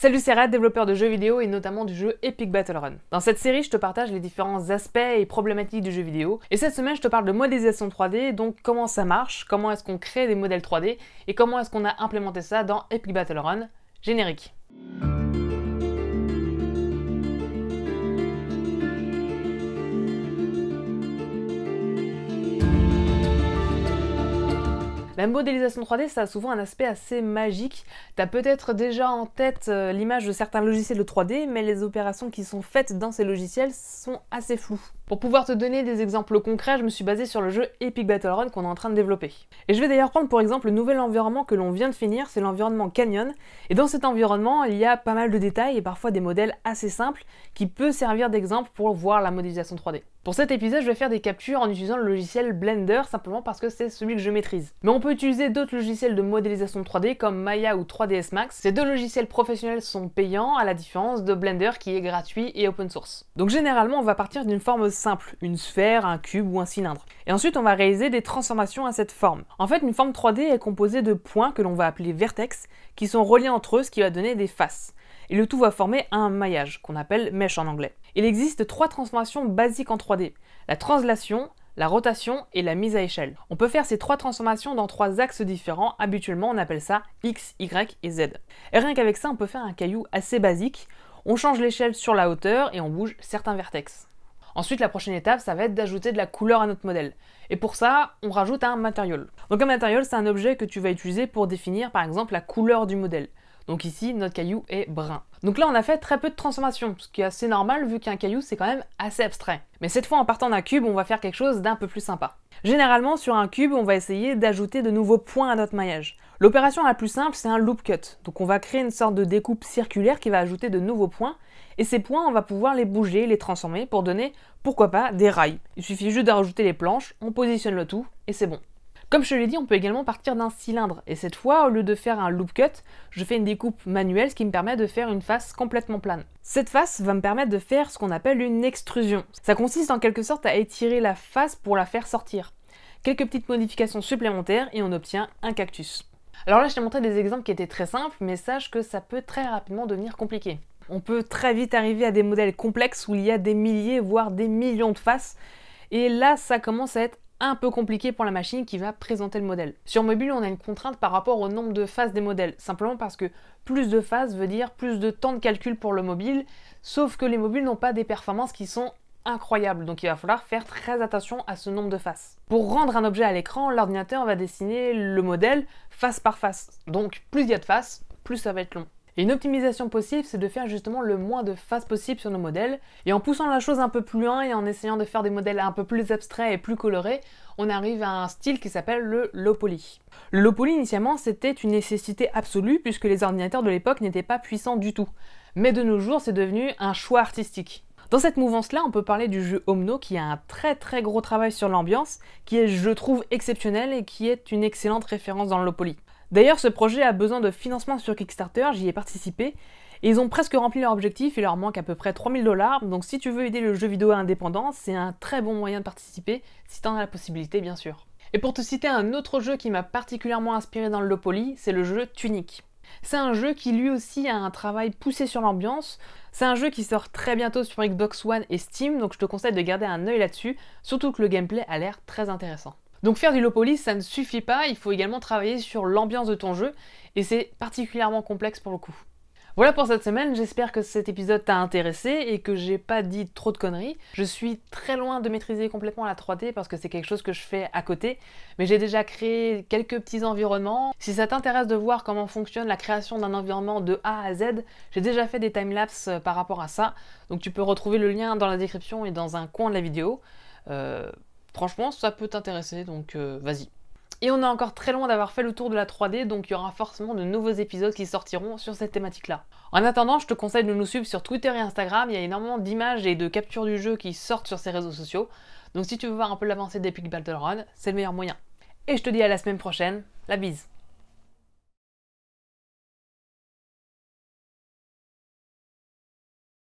Salut Sarah, développeur de jeux vidéo et notamment du jeu Epic Battle Run. Dans cette série, je te partage les différents aspects et problématiques du jeu vidéo. Et cette semaine, je te parle de modélisation 3D, donc comment ça marche, comment est-ce qu'on crée des modèles 3D et comment est-ce qu'on a implémenté ça dans Epic Battle Run. Générique. La modélisation 3D, ça a souvent un aspect assez magique. T'as peut-être déjà en tête euh, l'image de certains logiciels de 3D, mais les opérations qui sont faites dans ces logiciels sont assez floues. Pour pouvoir te donner des exemples concrets, je me suis basé sur le jeu Epic Battle Run qu'on est en train de développer. Et je vais d'ailleurs prendre pour exemple le nouvel environnement que l'on vient de finir, c'est l'environnement Canyon. Et dans cet environnement, il y a pas mal de détails et parfois des modèles assez simples qui peuvent servir d'exemple pour voir la modélisation 3D. Pour cet épisode, je vais faire des captures en utilisant le logiciel Blender simplement parce que c'est celui que je maîtrise. Mais on peut utiliser d'autres logiciels de modélisation 3D comme Maya ou 3ds Max. Ces deux logiciels professionnels sont payants à la différence de Blender qui est gratuit et open source. Donc généralement, on va partir d'une forme simple, une sphère, un cube ou un cylindre. Et ensuite, on va réaliser des transformations à cette forme. En fait, une forme 3D est composée de points que l'on va appeler vertex, qui sont reliés entre eux, ce qui va donner des faces. Et le tout va former un maillage, qu'on appelle mèche en anglais. Il existe trois transformations basiques en 3D. La translation, la rotation et la mise à échelle. On peut faire ces trois transformations dans trois axes différents, habituellement on appelle ça X, Y et Z. Et rien qu'avec ça, on peut faire un caillou assez basique, on change l'échelle sur la hauteur et on bouge certains vertex. Ensuite, la prochaine étape, ça va être d'ajouter de la couleur à notre modèle. Et pour ça, on rajoute un material. Donc un matériau, c'est un objet que tu vas utiliser pour définir par exemple la couleur du modèle. Donc ici, notre caillou est brun. Donc là, on a fait très peu de transformations, ce qui est assez normal vu qu'un caillou, c'est quand même assez abstrait. Mais cette fois, en partant d'un cube, on va faire quelque chose d'un peu plus sympa. Généralement, sur un cube, on va essayer d'ajouter de nouveaux points à notre maillage. L'opération la plus simple, c'est un loop cut. Donc on va créer une sorte de découpe circulaire qui va ajouter de nouveaux points, et ces points, on va pouvoir les bouger, les transformer pour donner, pourquoi pas, des rails. Il suffit juste d'ajouter les planches, on positionne le tout, et c'est bon. Comme je l'ai dit, on peut également partir d'un cylindre, et cette fois, au lieu de faire un loop cut, je fais une découpe manuelle, ce qui me permet de faire une face complètement plane. Cette face va me permettre de faire ce qu'on appelle une extrusion. Ça consiste en quelque sorte à étirer la face pour la faire sortir. Quelques petites modifications supplémentaires et on obtient un cactus. Alors là, je t'ai montré des exemples qui étaient très simples, mais sache que ça peut très rapidement devenir compliqué. On peut très vite arriver à des modèles complexes où il y a des milliers, voire des millions de faces, et là, ça commence à être un peu compliqué pour la machine qui va présenter le modèle. Sur mobile, on a une contrainte par rapport au nombre de faces des modèles, simplement parce que plus de faces veut dire plus de temps de calcul pour le mobile, sauf que les mobiles n'ont pas des performances qui sont incroyable, donc il va falloir faire très attention à ce nombre de faces. Pour rendre un objet à l'écran, l'ordinateur va dessiner le modèle face par face. Donc plus il y a de faces, plus ça va être long. une optimisation possible, c'est de faire justement le moins de faces possible sur nos modèles, et en poussant la chose un peu plus loin et en essayant de faire des modèles un peu plus abstraits et plus colorés, on arrive à un style qui s'appelle le low poly. Le low poly, initialement, c'était une nécessité absolue puisque les ordinateurs de l'époque n'étaient pas puissants du tout. Mais de nos jours, c'est devenu un choix artistique. Dans cette mouvance-là, on peut parler du jeu Omno qui a un très très gros travail sur l'ambiance, qui est je trouve exceptionnel et qui est une excellente référence dans le Lopoli. D'ailleurs, ce projet a besoin de financement sur Kickstarter, j'y ai participé, et ils ont presque rempli leur objectif, il leur manque à peu près 3000 dollars, donc si tu veux aider le jeu vidéo indépendant, c'est un très bon moyen de participer, si t'en as la possibilité bien sûr. Et pour te citer un autre jeu qui m'a particulièrement inspiré dans le Lopoli, c'est le jeu Tunique. C'est un jeu qui lui aussi a un travail poussé sur l'ambiance. C'est un jeu qui sort très bientôt sur Xbox One et Steam, donc je te conseille de garder un œil là-dessus, surtout que le gameplay a l'air très intéressant. Donc faire du Lopolis, ça ne suffit pas, il faut également travailler sur l'ambiance de ton jeu, et c'est particulièrement complexe pour le coup. Voilà pour cette semaine, j'espère que cet épisode t'a intéressé et que j'ai pas dit trop de conneries. Je suis très loin de maîtriser complètement la 3D parce que c'est quelque chose que je fais à côté, mais j'ai déjà créé quelques petits environnements. Si ça t'intéresse de voir comment fonctionne la création d'un environnement de A à Z, j'ai déjà fait des timelapses euh, par rapport à ça, donc tu peux retrouver le lien dans la description et dans un coin de la vidéo. Euh, franchement, ça peut t'intéresser, donc euh, vas-y. Et on est encore très loin d'avoir fait le tour de la 3D, donc il y aura forcément de nouveaux épisodes qui sortiront sur cette thématique-là. En attendant, je te conseille de nous suivre sur Twitter et Instagram, il y a énormément d'images et de captures du jeu qui sortent sur ces réseaux sociaux, donc si tu veux voir un peu l'avancée d'Epic Battle Run, c'est le meilleur moyen. Et je te dis à la semaine prochaine, la bise